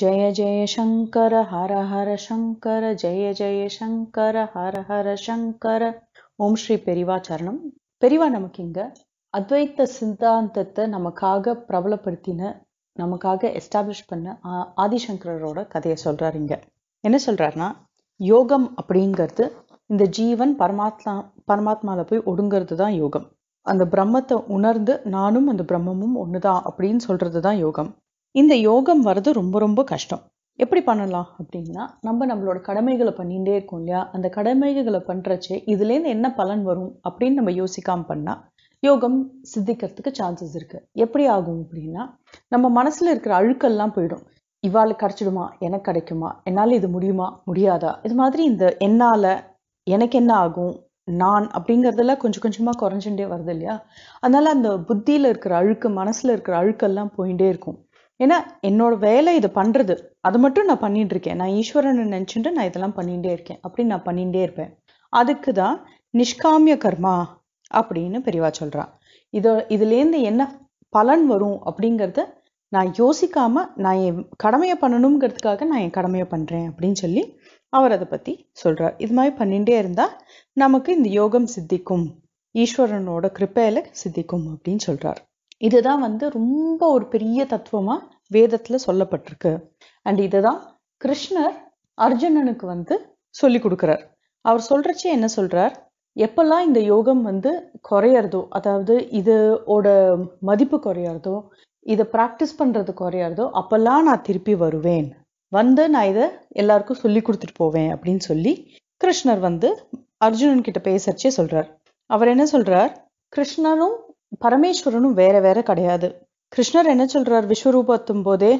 ஜய ஜய சங்கர ஹர ஹர சங்கர ஜய ஜய சங்கர ஹர ஹர சங்கர ஓம் ஸ்ரீ பெரிவா சரணம் பெரிவா நமக்கு இங்க அத்வைத்த சித்தாந்தத்தை நமக்காக பிரபலப்படுத்தின நமக்காக எஸ்டாப்ளிஷ் பண்ண ஆதிசங்கரோட கதையை சொல்றாரு இங்க என்ன சொல்றாருன்னா யோகம் அப்படிங்கிறது இந்த ஜீவன் பரமாத்மா பரமாத்மாவில் போய் ஒடுங்கிறது தான் யோகம் அந்த பிரம்மத்தை உணர்ந்து நானும் அந்த பிரம்மமும் ஒன்று தான் அப்படின்னு சொல்கிறது தான் யோகம் இந்த யோகம் வர்றது ரொம்ப ரொம்ப கஷ்டம் எப்படி பண்ணலாம் அப்படின்னா நம்ம நம்மளோட கடமைகளை பண்ணிகிட்டே இருக்கோம் இல்லையா அந்த கடமைகளை பண்ணுறச்சே இதுலேருந்து என்ன பலன் வரும் அப்படின்னு நம்ம யோசிக்காம பண்ணால் யோகம் சித்திக்கிறதுக்கு சான்சஸ் இருக்குது எப்படி ஆகும் அப்படின்னா நம்ம மனசில் இருக்கிற அழுக்கெல்லாம் போயிடும் இவ்வாள் கிடச்சிடுமா எனக்கு கிடைக்குமா என்னால் இது முடியுமா முடியாதா இது மாதிரி இந்த என்னால் எனக்கு என்ன ஆகும் நான் அப்படிங்கிறதெல்லாம் கொஞ்சம் கொஞ்சமாக குறைஞ்சுட்டே வருது இல்லையா அதனால் அந்த புத்தியில் இருக்கிற அழுக்கு மனசில் இருக்கிற அழுக்கெல்லாம் போயிட்டே இருக்கும் ஏன்னா என்னோட வேலை இது பண்றது அது மட்டும் நான் பண்ணிட்டு இருக்கேன் நான் ஈஸ்வரனை நினைச்சுட்டு நான் இதெல்லாம் பண்ணிட்டே இருக்கேன் அப்படின்னு நான் பண்ணிட்டே இருப்பேன் அதுக்கு தான் நிஷ்காமிய கர்மா அப்படின்னு பெரியவா சொல்கிறான் இதோ இதுலேருந்து என்ன பலன் வரும் அப்படிங்கிறத நான் யோசிக்காம நான் என் கடமையை பண்ணணுங்கிறதுக்காக நான் என் கடமையை பண்றேன் அப்படின்னு சொல்லி அவர் அதை பத்தி சொல்றார் இது மாதிரி பண்ணிட்டே இருந்தா நமக்கு இந்த யோகம் சித்திக்கும் ஈஸ்வரனோட கிருப்பையில சித்திக்கும் அப்படின்னு சொல்றார் இதுதான் வந்து ரொம்ப ஒரு பெரிய தத்துவமா வேதத்துல சொல்லப்பட்டிருக்கு அண்ட் இதுதான் கிருஷ்ணர் அர்ஜுனனுக்கு வந்து சொல்லி கொடுக்குறார் அவர் சொல்றச்சே என்ன சொல்றார் எப்பெல்லாம் இந்த யோகம் வந்து குறையறதோ அதாவது இதோட மதிப்பு குறையறதோ இதை ப்ராக்டிஸ் பண்றது குறையறதோ அப்பெல்லாம் நான் திருப்பி வருவேன் வந்து நான் இதை எல்லாருக்கும் சொல்லி கொடுத்துட்டு போவேன் அப்படின்னு சொல்லி கிருஷ்ணர் வந்து அர்ஜுனன் கிட்ட பேசறச்சே சொல்றார் அவர் என்ன சொல்றார் கிருஷ்ணரும் பரமேஸ்வரனும் வேற வேற கிடையாது கிருஷ்ணர் என்ன சொல்றார் விஸ்வரூபத்தும் போதே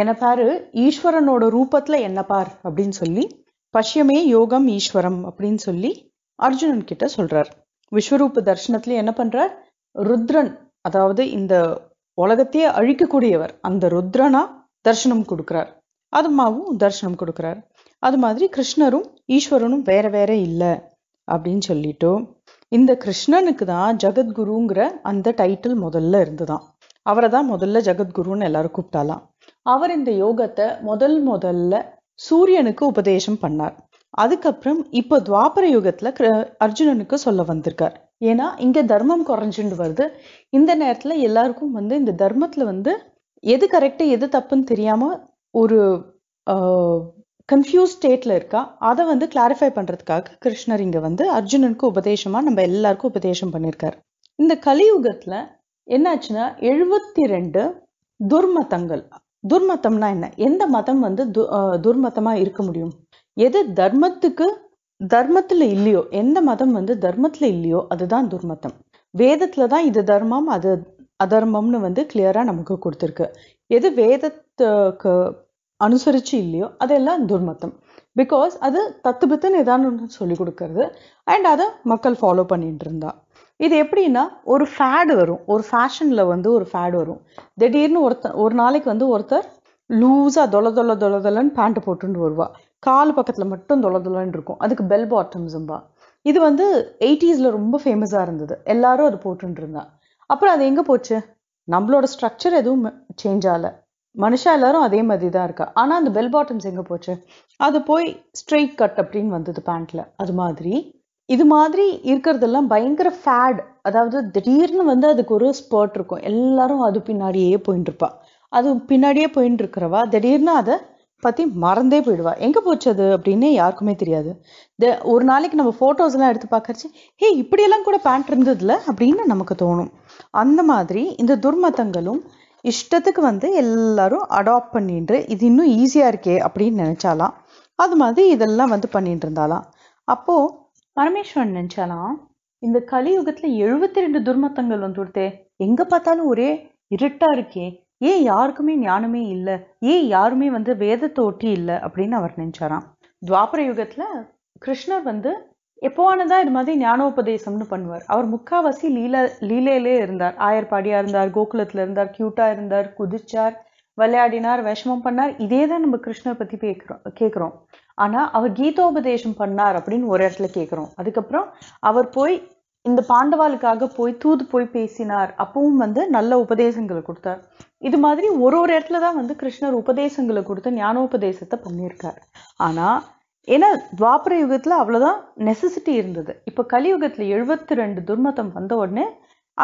என்ன பாரு ஈஸ்வரனோட ரூபத்துல என்ன பார் அப்படின்னு சொல்லி பசியமே யோகம் ஈஸ்வரம் அப்படின்னு சொல்லி அர்ஜுனன் கிட்ட சொல்றார் விஸ்வரூப தர்சனத்துல என்ன பண்றார் ருத்ரன் அதாவது இந்த உலகத்தையே அழிக்கக்கூடியவர் அந்த ருத்ரனா தர்ஷனம் அது அதுமாவும் தர்ஷனம் கொடுக்கிறார் அது மாதிரி கிருஷ்ணரும் ஈஸ்வரனும் வேற வேற இல்லை அப்படின்னு சொல்லிட்டு இந்த கிருஷ்ணனுக்கு தான் ஜெகத்குருங்கிற அந்த டைட்டில் முதல்ல இருந்துதான் அவரை தான் முதல்ல ஜெகத்குருன்னு எல்லாரும் கூப்பிட்டாலாம் அவர் இந்த யோகத்தை முதல் முதல்ல சூரியனுக்கு உபதேசம் பண்ணார் அதுக்கப்புறம் இப்போ துவாபர யுகத்துல அர்ஜுனனுக்கு சொல்ல வந்திருக்கார் ஏன்னா இங்க தர்மம் குறைஞ்சுண்டு வருது இந்த நேரத்துல எல்லாருக்கும் வந்து இந்த தர்மத்துல வந்து எது கரெக்டு எது தப்புன்னு தெரியாம ஒரு கன்ஃபியூஸ் ஸ்டேட்ல இருக்கா அதை வந்து கிளாரிஃபை பண்றதுக்காக கிருஷ்ணர் இங்க வந்து அர்ஜுனனுக்கு உபதேசமா நம்ம எல்லாருக்கும் உபதேசம் பண்ணியிருக்காரு இந்த கலியுகத்துல என்னாச்சுன்னா எழுபத்தி ரெண்டு துர்மத்தங்கள் துர்மத்தம்னா என்ன எந்த மதம் வந்து து துர்மத்தமாக இருக்க முடியும் எது தர்மத்துக்கு தர்மத்தில் இல்லையோ எந்த மதம் வந்து தர்மத்தில் இல்லையோ அதுதான் துர்மத்தம் வேதத்தில் தான் இது தர்மம் அது அதர்மம்னு வந்து கிளியரா நமக்கு கொடுத்துருக்கு எது வேதத்துக்கு அனுசரித்து இல்லையோ அதெல்லாம் துர்மத்தம் பிகாஸ் அது தத்துபத்துன்னு ஏதான்னு சொல்லி கொடுக்கறது அண்ட் அதை மக்கள் ஃபாலோ பண்ணிட்டு இருந்தா இது எப்படின்னா ஒரு ஃபேடு வரும் ஒரு ஃபேஷனில் வந்து ஒரு ஃபேடு வரும் திடீர்னு ஒருத்தர் ஒரு நாளைக்கு வந்து ஒருத்தர் லூஸாக தொல தொல தொல பேண்ட்டு போட்டுன்னு வருவா கால் பக்கத்தில் மட்டும் தொல தொலன்னு இருக்கும் அதுக்கு பெல் பாட்டம்ஸும்பா இது வந்து எயிட்டிஸில் ரொம்ப ஃபேமஸாக இருந்தது எல்லாரும் அது போட்டுருந்தாங்க அப்புறம் அது எங்கே போச்சு நம்மளோட ஸ்ட்ரக்சர் எதுவும் சேஞ்ச் ஆகலை மனுஷா எல்லாரும் அதே மாதிரி தான் இருக்கா ஆனால் அந்த பெல் பாட்டம்ஸ் எங்கே போச்சு அது போய் ஸ்ட்ரெயிட் கட் அப்படின்னு வந்தது பேண்ட்டில் அது மாதிரி இது மாதிரி இருக்கிறதெல்லாம் பயங்கர ஃபேட் அதாவது திடீர்னு வந்து அதுக்கு ஒரு ஸ்பர்ட் இருக்கும் எல்லாரும் அது பின்னாடியே போயிட்டு இருப்பா அது பின்னாடியே போயிட்டு இருக்கிறவா திடீர்னு அதை பற்றி மறந்தே போயிடுவா எங்கே போச்சு அது அப்படின்னு யாருக்குமே தெரியாது த ஒரு நாளைக்கு நம்ம ஃபோட்டோஸ்லாம் எடுத்து பார்க்கறச்சு ஹே இப்படியெல்லாம் கூட பேண்ட் இருந்ததுல அப்படின்னு நமக்கு தோணும் அந்த மாதிரி இந்த துர்மத்தங்களும் இஷ்டத்துக்கு வந்து எல்லாரும் அடாப்ட் பண்ணிட்டு இது இன்னும் ஈஸியாக இருக்கே அப்படின்னு நினச்சாலாம் அது மாதிரி இதெல்லாம் வந்து பண்ணிட்டு இருந்தாலாம் அப்போது பரமேஸ்வரன் நினைச்சாலாம் இந்த கலியுகத்துல எழுபத்தி ரெண்டு துர்மத்தங்கள் வந்துடுத்தே எங்க பார்த்தாலும் ஒரே இருட்டா இருக்கே ஏன் யாருக்குமே ஞானமே இல்லை ஏன் யாருமே வந்து வேதத்தை ஒட்டி இல்லை அப்படின்னு அவர் நினைச்சாராம் துவாபர யுகத்துல கிருஷ்ணர் வந்து எப்போவானதான் இது மாதிரி ஞானோபதேசம்னு பண்ணுவார் அவர் முக்காவாசி லீலா லீலையிலே இருந்தார் ஆயர்பாடியா இருந்தார் கோகுலத்துல இருந்தார் கியூட்டா இருந்தார் குதிச்சார் விளையாடினார் விஷமம் பண்ணார் இதே தான் நம்ம கிருஷ்ணர் பற்றி கேட்குறோம் கேட்குறோம் ஆனால் அவர் கீதோபதேசம் பண்ணார் அப்படின்னு ஒரு இடத்துல கேட்குறோம் அதுக்கப்புறம் அவர் போய் இந்த பாண்டவாளுக்காக போய் தூது போய் பேசினார் அப்பவும் வந்து நல்ல உபதேசங்களை கொடுத்தார் இது மாதிரி ஒரு ஒரு இடத்துல தான் வந்து கிருஷ்ணர் உபதேசங்களை கொடுத்து ஞானோபதேசத்தை பண்ணியிருக்கார் ஆனால் ஏன்னா துவாபர யுகத்தில் அவ்வளோதான் நெசசிட்டி இருந்தது இப்போ கலியுகத்தில் எழுபத்தி ரெண்டு துர்மதம் வந்த உடனே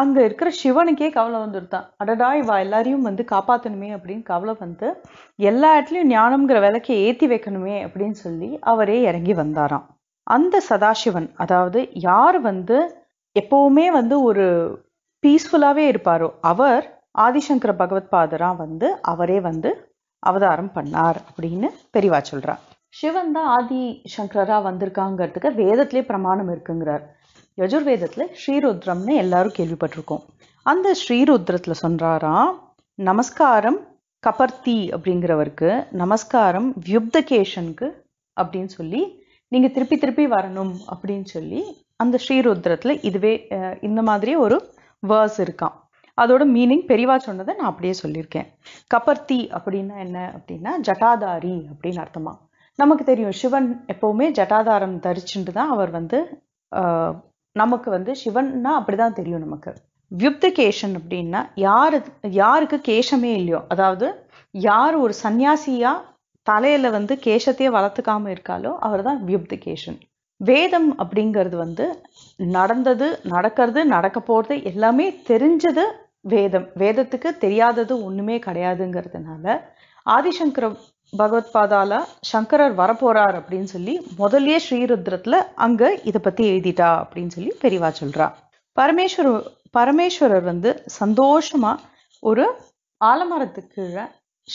அங்கே இருக்கிற சிவனுக்கே கவலை வந்துடுதான் அடடா இவா எல்லாரையும் வந்து காப்பாற்றணுமே அப்படின்னு கவலை வந்து எல்லா இடத்துலையும் ஞானம்ங்கிற விளக்கை ஏற்றி வைக்கணுமே அப்படின்னு சொல்லி அவரே இறங்கி வந்தாராம் அந்த சதாசிவன் அதாவது யார் வந்து எப்போவுமே வந்து ஒரு பீஸ்ஃபுல்லாகவே இருப்பாரோ அவர் ஆதிசங்கர பகவத் பாதராக வந்து அவரே வந்து அவதாரம் பண்ணார் அப்படின்னு பெரிவா சொல்கிறார் சிவன் தான் ஆதி சங்கரராக வந்திருக்காங்கிறதுக்கு வேதத்திலே பிரமாணம் இருக்குங்கிறார் யஜுர்வேதத்தில் ஸ்ரீருத்ரம்னு எல்லாரும் கேள்விப்பட்டிருக்கோம் அந்த ஸ்ரீருத்ரத்தில் சொல்கிறாராம் நமஸ்காரம் கபர்த்தி அப்படிங்கிறவருக்கு நமஸ்காரம் வியுப்தகேஷனுக்கு அப்படின்னு சொல்லி நீங்கள் திருப்பி திருப்பி வரணும் அப்படின்னு சொல்லி அந்த ஸ்ரீருத்ரத்தில் இதுவே இந்த மாதிரி ஒரு வேர்ஸ் இருக்கான் அதோட மீனிங் பெரிவா சொன்னதை நான் அப்படியே சொல்லியிருக்கேன் கபர்த்தி அப்படின்னா என்ன அப்படின்னா ஜட்டாதாரி அப்படின்னு அர்த்தமா நமக்கு தெரியும் சிவன் எப்போவுமே ஜட்டாதாரம் தரிச்சுட்டு தான் அவர் வந்து நமக்கு வந்து சிவன்னா அப்படிதான் தெரியும் நமக்கு வியுப்த கேஷன் அப்படின்னா யாரு யாருக்கு கேஷமே இல்லையோ அதாவது யார் ஒரு சன்னியாசியா தலையில வந்து கேஷத்தையே வளர்த்துக்காம இருக்காளோ அவர் தான் வியுப்த கேஷன் வேதம் அப்படிங்கிறது வந்து நடந்தது நடக்கிறது நடக்க போறது எல்லாமே தெரிஞ்சது வேதம் வேதத்துக்கு தெரியாதது ஒண்ணுமே கிடையாதுங்கிறதுனால ஆதிசங்கர பகவத்பாதால சங்கரர் வரப்போறார் அப்படின்னு சொல்லி முதல்லயே ஸ்ரீருத்ரத்துல அங்க இதை பத்தி எழுதிட்டா அப்படின்னு சொல்லி பெரியவா சொல்றா பரமேஸ்வர பரமேஸ்வரர் வந்து சந்தோஷமா ஒரு ஆலமரத்துக்கு கீழே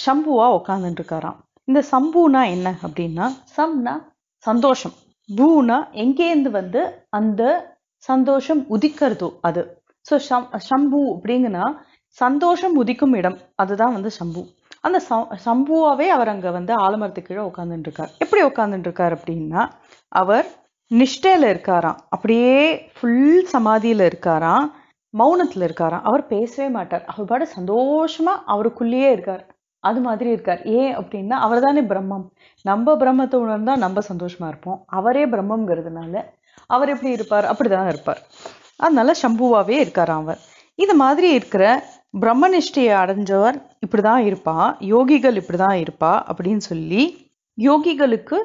சம்புவா உக்காந்துட்டு இருக்காராம் இந்த சம்புனா என்ன அப்படின்னா சம்னா சந்தோஷம் பூனா எங்கேருந்து வந்து அந்த சந்தோஷம் உதிக்கிறதோ அது ஸோ சம் சம்பு அப்படிங்கன்னா சந்தோஷம் உதிக்கும் இடம் அதுதான் வந்து சம்பு அந்த சம்புவாவே அவர் அங்கே வந்து ஆலமரத்து கீழே உட்காந்துட்டுருக்கார் எப்படி உட்காந்துட்டுருக்கார் அப்படின்னா அவர் நிஷ்டையில் இருக்காராம் அப்படியே ஃபுல் சமாதியில் இருக்காராம் மௌனத்தில் இருக்காராம் அவர் பேசவே மாட்டார் அவர் பாட சந்தோஷமாக அவருக்குள்ளேயே இருக்கார் அது மாதிரி இருக்கார் ஏன் அப்படின்னா அவர் தானே பிரம்மம் நம்ம பிரம்மத்தை உணர்ந்தால் நம்ம சந்தோஷமாக இருப்போம் அவரே பிரம்மங்கிறதுனால அவர் எப்படி இருப்பார் அப்படி தான் இருப்பார் அதனால சம்புவாகவே இருக்கார் அவர் இது மாதிரி இருக்கிற பிரம்மனிஷ்டையை அடைஞ்சவர் இப்படி தான் இருப்பா யோகிகள் இப்படி தான் இருப்பா அப்படின்னு சொல்லி யோகிகளுக்கு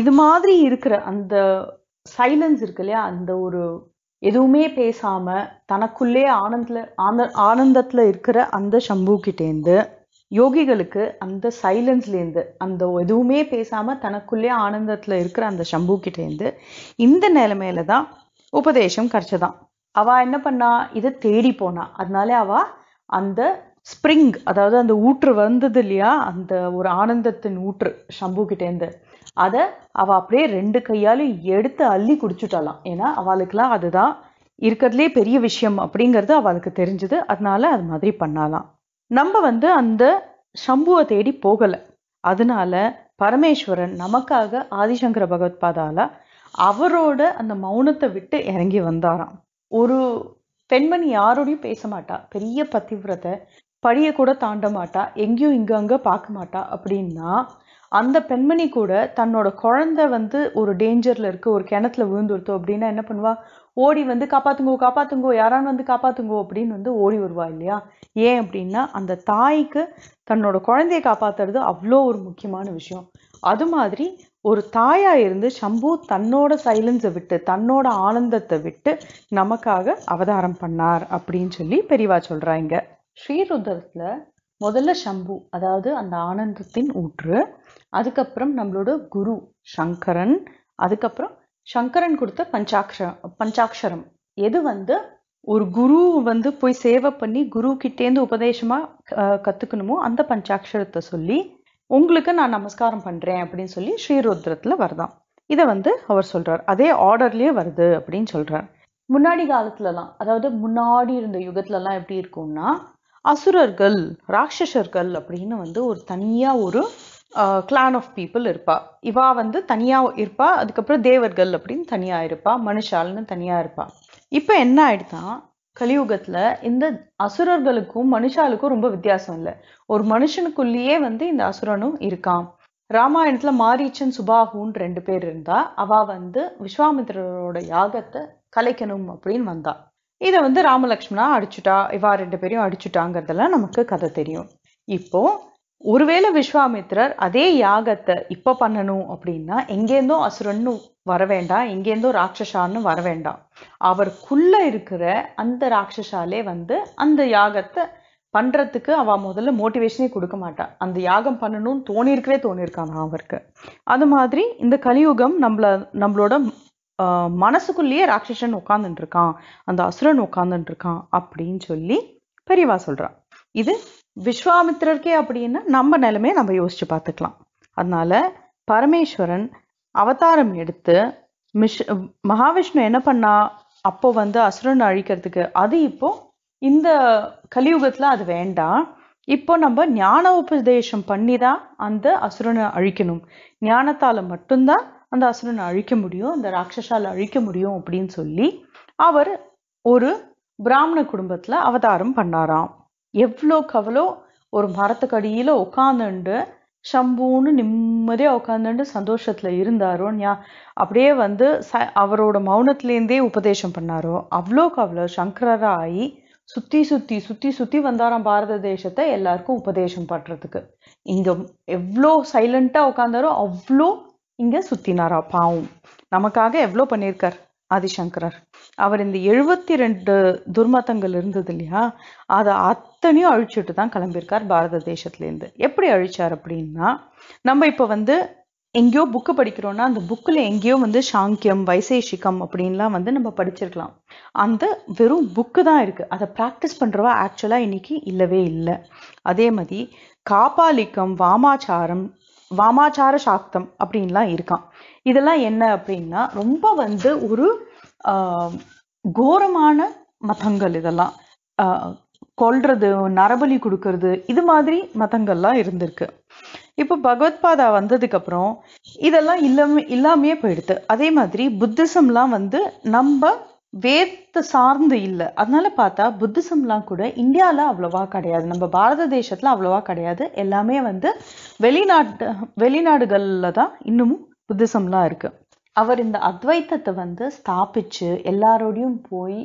இது மாதிரி இருக்கிற அந்த சைலன்ஸ் இருக்கு இல்லையா அந்த ஒரு எதுவுமே பேசாம தனக்குள்ளே ஆனந்தில் ஆன ஆனந்தத்தில் இருக்கிற அந்த சம்பு கிட்டேந்து யோகிகளுக்கு அந்த சைலன்ஸ்லேருந்து அந்த எதுவுமே பேசாமல் தனக்குள்ளே ஆனந்தத்தில் இருக்கிற அந்த சம்பு கிட்டேந்து இந்த நிலைமையில தான் உபதேசம் கிடைச்சதான் அவள் என்ன பண்ணா இதை தேடி போனா அதனாலே அவள் அந்த ஸ்ப்ரிங் அதாவது அந்த ஊற்று வந்தது இல்லையா அந்த ஒரு ஆனந்தத்தின் ஊற்று ஷம்பு கிட்டேருந்து அதை அவள் அப்படியே ரெண்டு கையாலையும் எடுத்து அள்ளி குடிச்சுட்டாலாம் ஏன்னா அவளுக்குலாம் அதுதான் இருக்கிறதுலே பெரிய விஷயம் அப்படிங்கிறது அவளுக்கு தெரிஞ்சுது அதனால அது மாதிரி பண்ணலாம் நம்ம வந்து அந்த சம்புவை தேடி போகலை அதனால பரமேஸ்வரன் நமக்காக ஆதிசங்கர பகவத் பாதால அவரோட அந்த மௌனத்தை விட்டு இறங்கி வந்தாராம் ஒரு பெண்மணி யாரோடையும் பேச மாட்டா பெரிய பதிவிரத்தை படியை கூட தாண்ட மாட்டா எங்கேயும் இங்க அங்க பார்க்க மாட்டா அப்படின்னா அந்த பெண்மணி கூட தன்னோட குழந்த வந்து ஒரு டேஞ்சரில் இருக்குது ஒரு கிணத்துல விழுந்துருத்தோம் அப்படின்னா என்ன பண்ணுவா ஓடி வந்து காப்பாற்றுங்கோ காப்பாற்றுங்கோ யாரான்னு வந்து காப்பாற்றுங்கோ அப்படின்னு வந்து ஓடி வருவா இல்லையா ஏன் அப்படின்னா அந்த தாய்க்கு தன்னோட குழந்தைய காப்பாத்துறது அவ்வளோ ஒரு முக்கியமான விஷயம் அது மாதிரி ஒரு தாயாக இருந்து சம்பு தன்னோட சைலன்ஸை விட்டு தன்னோட ஆனந்தத்தை விட்டு நமக்காக அவதாரம் பண்ணார் அப்படின்னு சொல்லி பெரியவா சொல்கிறாங்க ஸ்ரீருதரத்தில் முதல்ல சம்பு அதாவது அந்த ஆனந்தத்தின் ஊற்று அதுக்கப்புறம் நம்மளோட குரு சங்கரன் அதுக்கப்புறம் சங்கரன் கொடுத்த பஞ்சாட்சரம் பஞ்சாட்சரம் எது வந்து ஒரு குரு வந்து போய் சேவை பண்ணி குரு கிட்டேருந்து உபதேசமாக கற்றுக்கணுமோ அந்த பஞ்சாட்சரத்தை சொல்லி உங்களுக்கு நான் நமஸ்காரம் பண்ணுறேன் அப்படின்னு சொல்லி ஸ்ரீருத்ரத்தில் வருதான் இதை வந்து அவர் சொல்கிறார் அதே ஆர்டர்லேயே வருது அப்படின்னு சொல்கிறார் முன்னாடி காலத்துலலாம் அதாவது முன்னாடி இருந்த யுகத்துலலாம் எப்படி இருக்கும்னா அசுரர்கள் ராட்சசர்கள் அப்படின்னு வந்து ஒரு தனியாக ஒரு கிளான் ஆஃப் பீப்புள் இருப்பா இவா வந்து தனியாக இருப்பா அதுக்கப்புறம் தேவர்கள் அப்படின்னு தனியாக இருப்பா மனுஷாள்னு தனியாக இருப்பா இப்போ என்ன ஆயிடுதான் கலியுகத்துல இந்த அசுரர்களுக்கும் மனுஷாளுக்கும் ரொம்ப வித்தியாசம் இல்லை ஒரு மனுஷனுக்குள்ளேயே வந்து இந்த அசுரனும் இருக்கான் ராமாயணத்துல மாரீச்சன் சுபாகுன்னு ரெண்டு பேர் இருந்தா அவ வந்து விஸ்வாமித்திரரோட யாகத்தை கலைக்கணும் அப்படின்னு வந்தா இதை வந்து ராமலக்ஷ்மணா அடிச்சுட்டா இவா ரெண்டு பேரையும் அடிச்சுட்டாங்கிறதெல்லாம் நமக்கு கதை தெரியும் இப்போ ஒருவேளை விஸ்வாமித்ரர் அதே யாகத்தை இப்போ பண்ணணும் அப்படின்னா எங்கேருந்தோ அசுரன்னு வர வேண்டாம் எங்கேருந்தோ ராட்சசான்னு வர வேண்டாம் அவருக்குள்ளே இருக்கிற அந்த ராட்சசாலே வந்து அந்த யாகத்தை பண்ணுறதுக்கு அவள் முதல்ல மோட்டிவேஷனே கொடுக்க மாட்டான் அந்த யாகம் பண்ணணும்னு தோணிருக்கவே தோணியிருக்காங்க அவருக்கு அது மாதிரி இந்த கலியுகம் நம்மளை நம்மளோட மனசுக்குள்ளேயே ராட்சசன் உட்காந்துட்டு இருக்கான் அந்த அசுரன் உட்காந்துட்டு இருக்கான் அப்படின்னு சொல்லி பெரியவா சொல்கிறான் இது விஸ்வாமித்திரருக்கே அப்படின்னா நம்ம நிலைமையை நம்ம யோசிச்சு பார்த்துக்கலாம் அதனால பரமேஸ்வரன் அவதாரம் எடுத்து மிஷ் மகாவிஷ்ணு என்ன பண்ணா அப்போ வந்து அசுரன் அழிக்கிறதுக்கு அது இப்போ இந்த கலியுகத்தில் அது வேண்டாம் இப்போ நம்ம ஞான உபதேசம் பண்ணி தான் அந்த அசுரனை அழிக்கணும் ஞானத்தால் மட்டும்தான் அந்த அசுரனை அழிக்க முடியும் அந்த ராட்சஸால் அழிக்க முடியும் அப்படின்னு சொல்லி அவர் ஒரு பிராமண குடும்பத்தில் அவதாரம் பண்ணாராம் எவ்வளோ கவலோ ஒரு மரத்துக்கடியில் உட்காந்துண்டு சம்புன்னு நிம்மதியாக உட்காந்துண்டு சந்தோஷத்தில் இருந்தாரோ ஞா அப்படியே வந்து ச அவரோட மௌனத்துலேருந்தே உபதேசம் பண்ணாரோ அவ்வளோ சங்கரராக ஆகி சுற்றி சுற்றி சுற்றி சுற்றி வந்தாராம் பாரத தேசத்தை எல்லாருக்கும் உபதேசம் பண்ணுறதுக்கு இங்கே எவ்வளோ சைலண்ட்டாக உட்காந்தாரோ அவ்வளோ இங்கே சுற்றினாரா பாவம் நமக்காக எவ்வளோ பண்ணியிருக்கார் ஆதிசங்கரர் அவர் இந்த எழுபத்தி ரெண்டு துர்மதங்கள் இருந்தது இல்லையா அதை அத்தனையும் அழிச்சுட்டு தான் கிளம்பியிருக்கார் பாரத தேசத்துலேருந்து எப்படி அழிச்சார் அப்படின்னா நம்ம இப்போ வந்து எங்கேயோ புக்கு படிக்கிறோன்னா அந்த புக்கில் எங்கேயோ வந்து சாங்கியம் வைசேஷிகம் அப்படின்லாம் வந்து நம்ம படிச்சிருக்கலாம் அந்த வெறும் புக்கு தான் இருக்குது அதை ப்ராக்டிஸ் பண்ணுறவா ஆக்சுவலாக இன்றைக்கி இல்லவே இல்லை அதே மாதிரி காபாலிக்கம் வாமாச்சாரம் வாமாச்சார சாக்தம் அப்படின்லாம் இருக்கான் இதெல்லாம் என்ன அப்படின்னா ரொம்ப வந்து ஒரு கோரமான மதங்கள் இதெல்லாம் கொல்றது நரபலி கொடுக்கறது இது மாதிரி மதங்கள்லாம் இருந்திருக்கு இப்போ பகவத்பாதா வந்ததுக்கப்புறம் இதெல்லாம் இல்லாம இல்லாமையே போயிடுது அதே மாதிரி புத்திசம்லாம் வந்து நம்ம வேத்த சார்ந்து இல்லை அதனால பார்த்தா புத்திசம்லாம் கூட இந்தியாவில் அவ்வளோவா கிடையாது நம்ம பாரத தேசத்தில் அவ்வளோவா கிடையாது எல்லாமே வந்து வெளிநாட்டு வெளிநாடுகளில் தான் இன்னமும் புத்திசம்லாம் இருக்குது அவர் இந்த அத்வைத்தத்தை வந்து ஸ்தாபிச்சு எல்லாரோடையும் போய்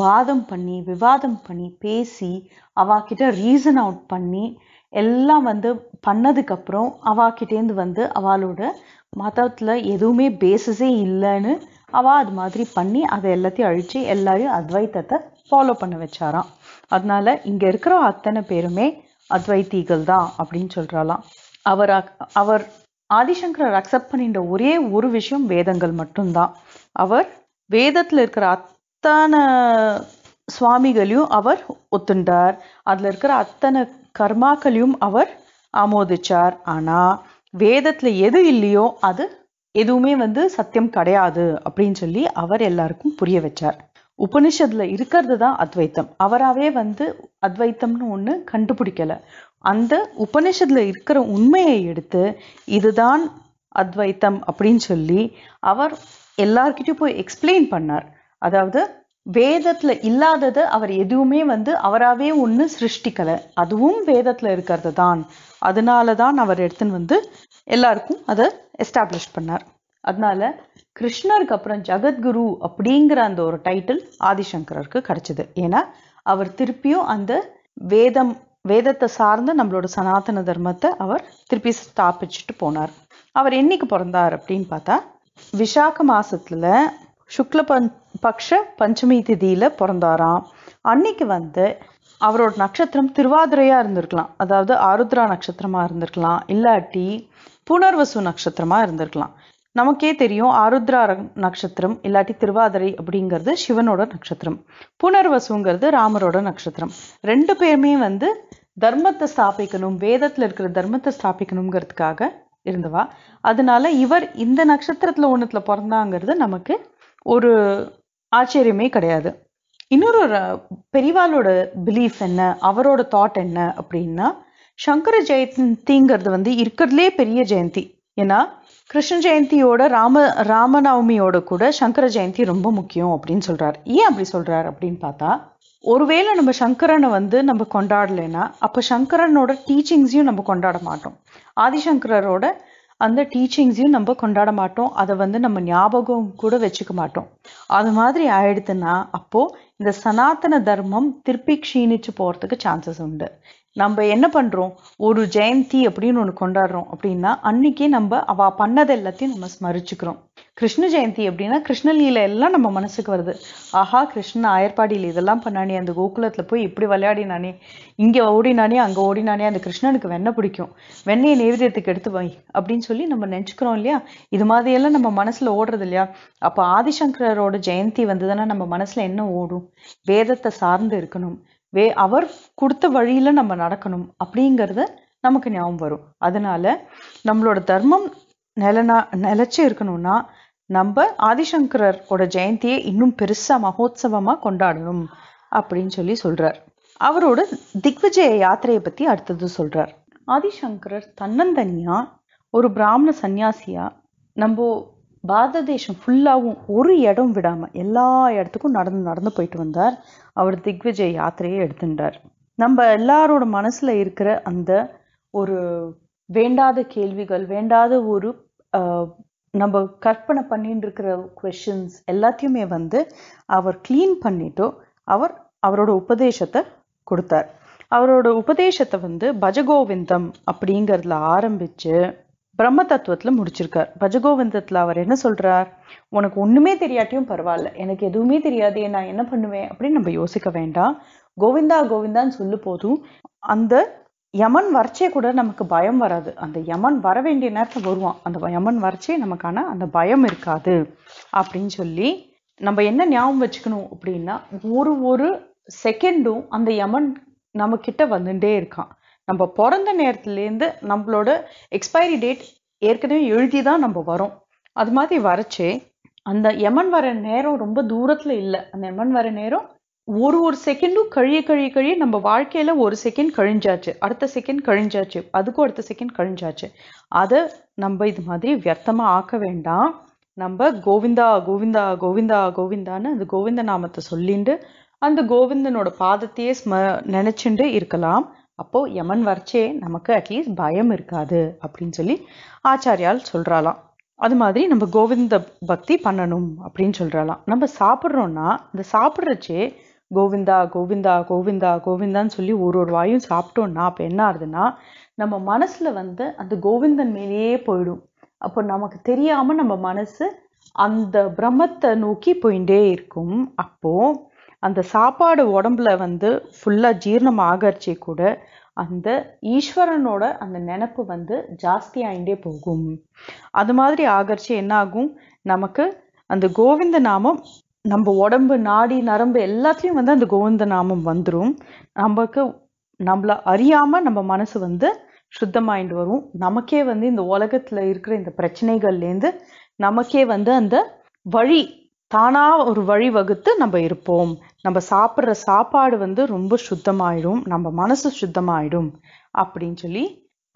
வாதம் பண்ணி விவாதம் பண்ணி பேசி அவாக்கிட்ட ரீசன் அவுட் பண்ணி எல்லாம் வந்து பண்ணதுக்கப்புறம் அவாக்கிட்டேருந்து வந்து அவளோட மதத்தில் எதுவுமே பேசஸே இல்லைன்னு அவள் அது மாதிரி பண்ணி அதை எல்லாத்தையும் அழித்து எல்லாரையும் அத்வைத்தத்தை ஃபாலோ பண்ண வச்சாராம் அதனால இங்கே இருக்கிற அத்தனை பேருமே அத்வைத்திகள் தான் அப்படின்னு சொல்கிறாளாம் அவர் அவர் ஆதிசங்கரர் அக்செப்ட் பண்ணின்ற ஒரே ஒரு விஷயம் வேதங்கள் மட்டும்தான் அவர் வேதத்தில் இருக்கிற அத்தனை சுவாமிகளையும் அவர் ஒத்துண்டார் அதில் இருக்கிற அத்தனை கர்மாக்களையும் அவர் ஆமோதிச்சார் ஆனால் வேதத்தில் எது இல்லையோ அது எதுவுமே வந்து சத்தியம் கிடையாது அப்படின்னு சொல்லி அவர் எல்லாருக்கும் புரிய வச்சார் உபனிஷத்தில் இருக்கிறது தான் அத்வைத்தம் அவராகவே வந்து அத்வைத்தம்னு ஒன்று கண்டுபிடிக்கலை அந்த உபநிஷத்தில் இருக்கிற உண்மையை எடுத்து இதுதான் அத்வைத்தம் அப்படின்னு சொல்லி அவர் எல்லார்கிட்டையும் போய் எக்ஸ்பிளைன் பண்ணார் அதாவது வேதத்தில் இல்லாதது அவர் எதுவுமே வந்து அவராகவே ஒன்று சிருஷ்டிக்கலை அதுவும் வேதத்தில் இருக்கிறது தான் அதனால தான் அவர் எடுத்துன்னு வந்து எல்லாருக்கும் அதை எஸ்டாப்ளிஷ் பண்ணார் அதனால கிருஷ்ணருக்கு அப்புறம் ஜெகத்குரு அப்படிங்கிற அந்த ஒரு டைட்டில் ஆதிசங்கரருக்கு கிடைச்சது ஏன்னா அவர் திருப்பியும் அந்த வேதம் வேதத்தை சார்ந்து நம்மளோட சனாதன தர்மத்தை அவர் திருப்பி ஸ்தாபிச்சுட்டு போனார் அவர் என்னைக்கு பிறந்தார் அப்படின்னு பார்த்தா விசாக மாசத்துல சுக்ல பஞ்ச் பக்ஷ பஞ்சமி திதியில பிறந்தாராம் அன்னைக்கு வந்து அவரோட நட்சத்திரம் திருவாதிரையா இருந்திருக்கலாம் அதாவது ஆருத்ரா நட்சத்திரமா இருந்திருக்கலாம் இல்லாட்டி புனர்வசு நட்சத்திரமா இருந்திருக்கலாம் நமக்கே தெரியும் ஆருத்ரா நட்சத்திரம் இல்லாட்டி திருவாதிரை அப்படிங்கிறது சிவனோட நட்சத்திரம் புனர்வசுங்கிறது ராமரோட நட்சத்திரம் ரெண்டு பேருமே வந்து தர்மத்தை ஸ்தாபிக்கணும் வேதத்தில் இருக்கிற தர்மத்தை ஸ்தாபிக்கணுங்கிறதுக்காக இருந்தவா அதனால இவர் இந்த நட்சத்திரத்தில் ஒன்றுத்தில் பிறந்தாங்கிறது நமக்கு ஒரு ஆச்சரியமே கிடையாது இன்னொரு பெரிவாலோட பிலீஃப் என்ன அவரோட தாட் என்ன அப்படின்னா சங்கர ஜெயந்திங்கிறது வந்து இருக்கிறதுலே பெரிய ஜெயந்தி ஏன்னா கிருஷ்ண ஜெயந்தியோட ராம ராமநவமியோட கூட சங்கர ஜெயந்தி ரொம்ப முக்கியம் அப்படின்னு சொல்றாரு ஏன் அப்படி சொல்றாரு அப்படின்னு பார்த்தா ஒருவேளை நம்ம சங்கரனை வந்து நம்ம கொண்டாடலைன்னா அப்போ சங்கரனோட டீச்சிங்ஸையும் நம்ம கொண்டாட மாட்டோம் ஆதிசங்கரோட அந்த டீச்சிங்ஸையும் நம்ம கொண்டாட மாட்டோம் அதை வந்து நம்ம ஞாபகம் கூட வச்சுக்க மாட்டோம் அது மாதிரி ஆயிடுத்துன்னா அப்போ இந்த சனாத்தன தர்மம் திருப்பி க்ஷீணிச்சு போறதுக்கு சான்சஸ் உண்டு நம்ம என்ன பண்ணுறோம் ஒரு ஜெயந்தி அப்படின்னு ஒன்னு கொண்டாடுறோம் அப்படின்னா அன்னைக்கே நம்ம அவ பண்ணது எல்லாத்தையும் நம்ம ஸ்மரிச்சுக்கிறோம் கிருஷ்ண ஜெயந்தி அப்படின்னா கிருஷ்ணலீல எல்லாம் நம்ம மனசுக்கு வருது ஆஹா கிருஷ்ணன் ஆயர்பாடியில் இதெல்லாம் பண்ணானே அந்த கோகுலத்தில் போய் இப்படி விளையாடினானே இங்கே ஓடினானே அங்கே ஓடினானே அந்த கிருஷ்ணனுக்கு வெண்ணெய் பிடிக்கும் வெண்ணையை நைவேத்தியத்துக்கு எடுத்து வை அப்படின்னு சொல்லி நம்ம நினச்சிக்கிறோம் இல்லையா இது மாதிரியெல்லாம் நம்ம மனசுல ஓடுறது இல்லையா அப்போ ஆதிசங்கரோட ஜெயந்தி வந்ததுன்னா நம்ம மனசில் என்ன ஓடும் வேதத்தை சார்ந்து இருக்கணும் வே அவர் கொடுத்த வழியில் நம்ம நடக்கணும் அப்படிங்கிறத நமக்கு ஞாபகம் வரும் அதனால நம்மளோட தர்மம் நிலனா நிலைச்சு இருக்கணும்னா நம்ம ஆதிசங்கரோட ஜெயந்தியை இன்னும் பெருசாக மகோத்சவமாக கொண்டாடணும் அப்படின்னு சொல்லி சொல்கிறார் அவரோட திக்விஜய யாத்திரையை பற்றி அடுத்தது சொல்றார் ஆதிசங்கரர் தன்னந்தனியாக ஒரு பிராமண சன்னியாசியாக நம்ம பாரத தேசம் ஃபுல்லாகவும் ஒரு இடம் விடாமல் எல்லா இடத்துக்கும் நடந்து நடந்து போயிட்டு வந்தார் அவர் திக்விஜய் யாத்திரையை எடுத்துட்டார் நம்ம எல்லாரோட மனசில் இருக்கிற அந்த ஒரு வேண்டாத கேள்விகள் வேண்டாத ஒரு நம்ம கற்பனை பண்ணிட்டு இருக்கிற கொஷின்ஸ் எல்லாத்தையுமே வந்து அவர் க்ளீன் பண்ணிட்டு அவர் அவரோட உபதேசத்தை கொடுத்தார் அவரோட உபதேசத்தை வந்து பஜகோவிந்தம் அப்படிங்கிறதுல ஆரம்பித்து பிரம்ம தத்துவத்தில் முடிச்சிருக்கார் பஜகோவிந்தத்தில் அவர் என்ன சொல்கிறார் உனக்கு ஒன்றுமே தெரியாட்டியும் பரவாயில்ல எனக்கு எதுவுமே தெரியாது நான் என்ன பண்ணுவேன் அப்படின்னு நம்ம யோசிக்க வேண்டாம் கோவிந்தா கோவிந்தான்னு சொல்லு போதும் அந்த யமன் வறட்சியை கூட நமக்கு பயம் வராது அந்த யமன் வர வேண்டிய நேரத்தில் வருவான் அந்த யமன் வறட்சியை நமக்கான அந்த பயம் இருக்காது அப்படின்னு சொல்லி நம்ம என்ன ஞாபகம் வச்சுக்கணும் அப்படின்னா ஒரு ஒரு செகண்டும் அந்த யமன் நம்ம கிட்ட வந்துட்டே இருக்கான் நம்ம பிறந்த நேரத்துலேருந்து நம்மளோட எக்ஸ்பைரி டேட் ஏற்கனவே எழுதி தான் நம்ம வரோம் அது மாதிரி வரைச்சி அந்த எமன் வர நேரம் ரொம்ப தூரத்தில் இல்லை அந்த எமன் வர நேரம் ஒரு ஒரு செகண்டும் கழிய கழிய கழிய நம்ம வாழ்க்கையில் ஒரு செகண்ட் கழிஞ்சாச்சு அடுத்த செகண்ட் கழிஞ்சாச்சு அதுக்கும் அடுத்த செகண்ட் கழிஞ்சாச்சு அதை நம்ம இது மாதிரி வியர்த்தமாக ஆக்க வேண்டாம் நம்ம கோவிந்தா கோவிந்தா கோவிந்தா கோவிந்தான்னு அந்த கோவிந்த நாமத்தை சொல்லிண்டு அந்த கோவிந்தனோட பாதத்தையே ஸ்ம நினச்சிண்டு இருக்கலாம் அப்போது யமன் வரைச்சே நமக்கு அட்லீஸ்ட் பயம் இருக்காது அப்படின்னு சொல்லி ஆச்சாரியால் சொல்கிறாளாம் அது மாதிரி நம்ம கோவிந்த பக்தி பண்ணணும் அப்படின்னு சொல்கிறாளாம் நம்ம சாப்பிட்றோன்னா இந்த சாப்பிட்றச்சே கோவிந்தா கோவிந்தா கோவிந்தா கோவிந்தான்னு சொல்லி ஒரு ஒரு வாயும் சாப்பிட்டோன்னா அப்போ என்ன ஆகுதுன்னா நம்ம மனசில் வந்து அந்த கோவிந்தன் மேலேயே போயிடும் அப்போ நமக்கு தெரியாமல் நம்ம மனசு அந்த பிரம்மத்தை நோக்கி போயிட்டே இருக்கும் அப்போது அந்த சாப்பாடு உடம்புல வந்து ஃபுல்லாக ஜீர்ணம் ஆகரிச்சே கூட அந்த ஈஸ்வரனோட அந்த நினப்பு வந்து ஜாஸ்தி ஆயிண்டே போகும் அது மாதிரி ஆகர்ச்சி என்னாகும் நமக்கு அந்த கோவிந்த நாமம் நம்ம உடம்பு நாடி நரம்பு எல்லாத்துலேயும் வந்து அந்த கோவிந்த நாமம் வந்துடும் நமக்கு நம்மளை அறியாமல் நம்ம மனசு வந்து சுத்தமாயிட்டு வரும் நமக்கே வந்து இந்த உலகத்தில் இருக்கிற இந்த பிரச்சனைகள்லேருந்து நமக்கே வந்து அந்த வழி தானாக ஒரு வழி வகுத்து நம்ம இருப்போம் நம்ம சாப்பிட்ற சாப்பாடு வந்து ரொம்ப சுத்தமாயிடும் நம்ம மனசு சுத்தமாயிடும் அப்படின்னு சொல்லி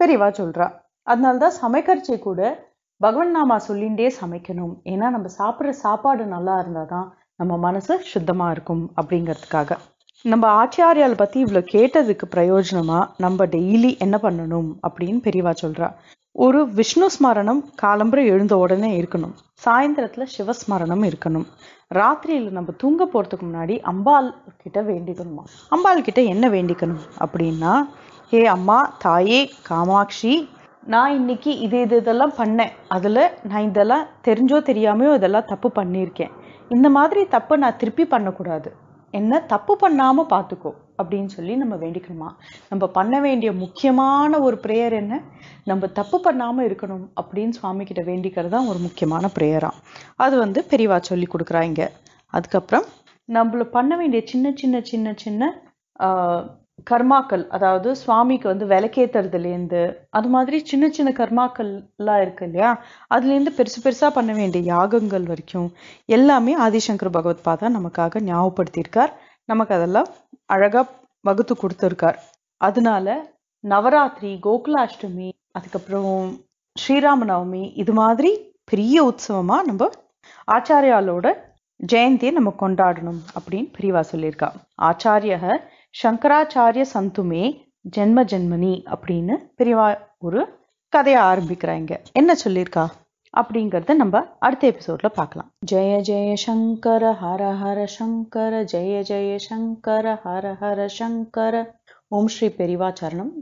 பெரியவா சொல்றா அதனாலதான் சமைக்கரிச்சை கூட பகவன் நாமா சொல்லிண்டே சமைக்கணும் ஏன்னா நம்ம சாப்பிட்ற சாப்பாடு நல்லா இருந்தாதான் நம்ம மனசு சுத்தமா இருக்கும் அப்படிங்கிறதுக்காக நம்ம ஆச்சாரியால் பத்தி இவ்வளோ கேட்டதுக்கு பிரயோஜனமா நம்ம டெய்லி என்ன பண்ணணும் அப்படின்னு பெரியவா சொல்றா ஒரு விஷ்ணு ஸ்மரணம் காலம்பரை எழுந்த உடனே இருக்கணும் சாயந்தரத்துல சிவஸ்மரணம் இருக்கணும் ராத்திரியில் நம்ம தூங்க போகிறதுக்கு முன்னாடி அம்பாள் கிட்ட வேண்டிக்கணுமா அம்பாள் கிட்ட என்ன வேண்டிக்கணும் அப்படின்னா ஹே அம்மா தாயே காமாட்சி நான் இன்னைக்கு இது இது இதெல்லாம் பண்ணேன் அதில் நான் இதெல்லாம் தெரிஞ்சோ தெரியாமையோ இதெல்லாம் தப்பு பண்ணியிருக்கேன் இந்த மாதிரி தப்பை நான் திருப்பி பண்ணக்கூடாது என்ன தப்பு பண்ணாமல் பார்த்துக்கோ அப்படின்னு சொல்லி நம்ம வேண்டிக்கணுமா நம்ம பண்ண வேண்டிய முக்கியமான ஒரு ப்ரேயர் என்ன நம்ம தப்பு பண்ணாமல் இருக்கணும் அப்படின்னு சுவாமி கிட்ட வேண்டிக்கிறது தான் ஒரு முக்கியமான ப்ரேயராக அது வந்து பெரியவா சொல்லி கொடுக்குறாங்க அதுக்கப்புறம் நம்மளை பண்ண வேண்டிய சின்ன சின்ன சின்ன சின்ன கர்மாக்கள் அதாவது சுவாமிக்கு வந்து விளக்கேற்றுறதுலேருந்து அது மாதிரி சின்ன சின்ன கர்மாக்கள்லாம் இருக்கு இல்லையா அதுலேருந்து பெருசு பெருசாக பண்ண வேண்டிய யாகங்கள் வரைக்கும் எல்லாமே ஆதிசங்கர் பகவத் பாதா நமக்காக ஞாபகப்படுத்தியிருக்கார் நமக்கு அதெல்லாம் அழகாக வகுத்து கொடுத்துருக்கார் அதனால நவராத்திரி கோகுலாஷ்டமி அதுக்கப்புறம் ஸ்ரீராம நவமி இது மாதிரி பெரிய உற்சவமாக நம்ம ஆச்சாரியாலோட ஜெயந்தியை நம்ம கொண்டாடணும் அப்படின்னு பிரிவா சொல்லியிருக்கா ஆச்சாரியக சங்கராச்சாரிய சந்துமே ஜென்ம ஜென்மனி அப்படின்னு பிரிவா ஒரு கதையை ஆரம்பிக்கிறாங்க என்ன சொல்லியிருக்கா அப்படிங்கிறத நம்ம அடுத்த எபிசோட்ல பார்க்கலாம் ஜெய ஜெய சங்கர ஹர ஹர சங்கர ஜெய ஜெய சங்கர ஹர ஹர சங்கர ஓம் ஸ்ரீ பெரிவாச்சரணம்